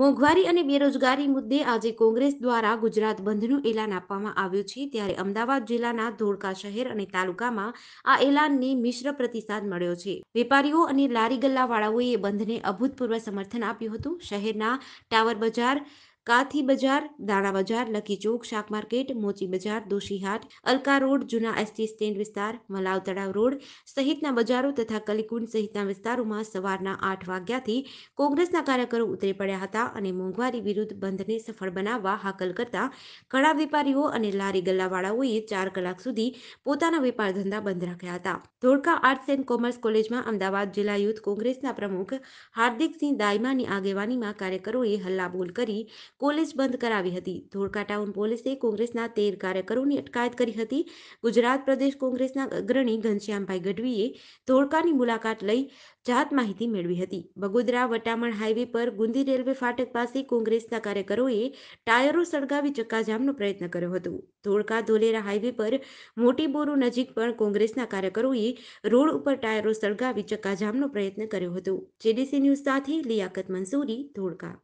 મોંઘવારી અને બેરોજગારી મુદ્દે આજે કોંગ્રેસ દ્વારા ગુજરાત બંધનું એલાન આપવામાં આવ્યું છે ત્યારે અમદાવાદ જિલ્લાના ધોળકા શહેર અને તાલુકામાં આ એલાનને મિશ્ર પ્રતિસાદ મળ્યો છે વેપારીઓ અને લારી ગલ્લાવાળાઓએ બંધને અભૂતપૂર્વ સમર્થન આપ્યું હતું શહેરના ટાવર બજાર કાથી બજાર દાણા બજાર લકી ચોક શાક માર્કેટ મોચી બજાર દોશીહાટ અલકા રોડ જૂના એસટી સ્ટેન્ડ વિસ્તાર મલાવ તળાવ રોડ સહિતના બજારો તથા કલીકુંડ સહિતના વિસ્તારોમાં સવારના આઠ વાગ્યાથી કોંગ્રેસના કાર્યકરો ઉતરી પડ્યા હતા અને મોંઘવારી વિરુદ્ધ બંધને સફળ બનાવવા હાકલ કરતા ઘણા વેપારીઓ અને લારી ગલ્લાવાળાઓએ ચાર કલાક સુધી પોતાના વેપાર ધંધા બંધ રાખ્યા હતા ધોળકા આર્ટસ એન્ડ કોમર્સ કોલેજમાં અમદાવાદ જિલ્લા યુથ કોંગ્રેસના પ્રમુખ હાર્દિકસિંહ દાયમાની આગેવાનીમાં કાર્યકરોએ હલ્લાબોલ કરી કોલેજ બંધ કરાવી હતી ધોળકા ટાઉન પોલીસે કોંગ્રેસના તેર કાર્યકરોની અટકાયત કરી હતી ગુજરાત પ્રદેશ કોંગ્રેસના અગ્રણી ઘનશ્યામભાઈ ગઢવીએ ધોળકાની મુલાકાત લઈ જાત માહિતી મેળવી હતી બગોદરા વટામણ હાઈવે પર ગુંદી રેલવે ફાટક પાસે કોંગ્રેસના કાર્યકરોએ ટાયરો સળગાવી ચક્કાજામનો પ્રયત્ન કર્યો હતો ધોળકા ધોલેરા હાઈવે પર મોટી બોરુ નજીક પણ કોંગ્રેસના કાર્યકરોએ રોડ ઉપર ટાયરો સળગાવી ચક્કાજામનો પ્રયત્ન કર્યો હતો જેડીસી ન્યૂઝ સાથે લિયાકત મંસૂરી ધોળકા